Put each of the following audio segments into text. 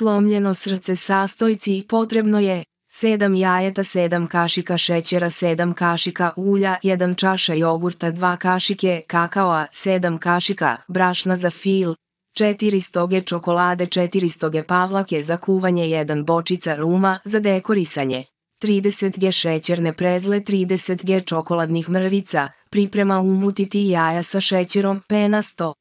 slomljeno srce sastojci potrebno je 7 jajeta, 7 kašika šećera, 7 kašika ulja, 1 čaša jogurta, 2 kašike kakao, 7 kašika brašna za fil, 4 stoge čokolade, 4 stoge pavlake za kuvanje, 1 bočica ruma za dekorisanje. 30 g šećerne prezle, 30 g čokoladnih mrvica, priprema umutiti jaja sa šećerom penasto.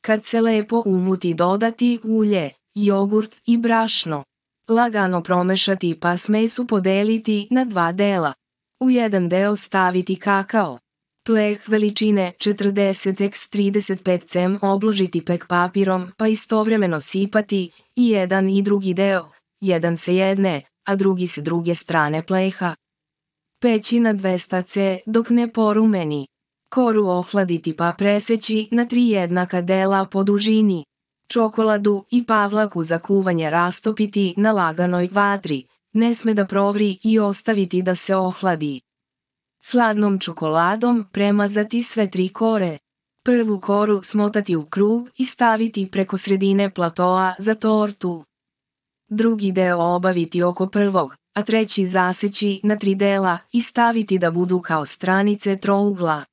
Kad se lepo umuti dodati ulje jogurt i brašno. Lagano promešati pa smesu podeliti na dva dela. U jedan deo staviti kakao. Pleh veličine 40 x 35 cm obložiti pek papirom pa istovremeno sipati i jedan i drugi deo, jedan se jedne, a drugi se druge strane pleha. Peći na 200 c dok ne porumeni. Koru ohladiti pa preseći na tri jednaka dela po dužini čokoladu i pavlaku za kuvanje rastopiti na laganoj vatri, ne sme da provri i ostaviti da se ohladi. Hladnom čokoladom premazati sve tri kore. Prvu koru smotati u krug i staviti preko sredine platoa za tortu. Drugi deo obaviti oko prvog, a treći zaseći na tri dela i staviti da budu kao stranice trougla.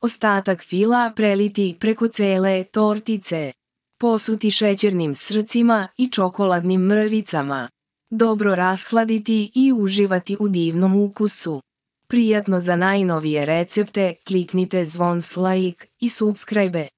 Ostatak fila preliti preko cele tortice posuti šećernim srcima i čokoladnim mrvicama. Dobro rashladiti i uživati u divnom ukusu. Prijatno za najnovije recepte kliknite zvon s like i subscribe.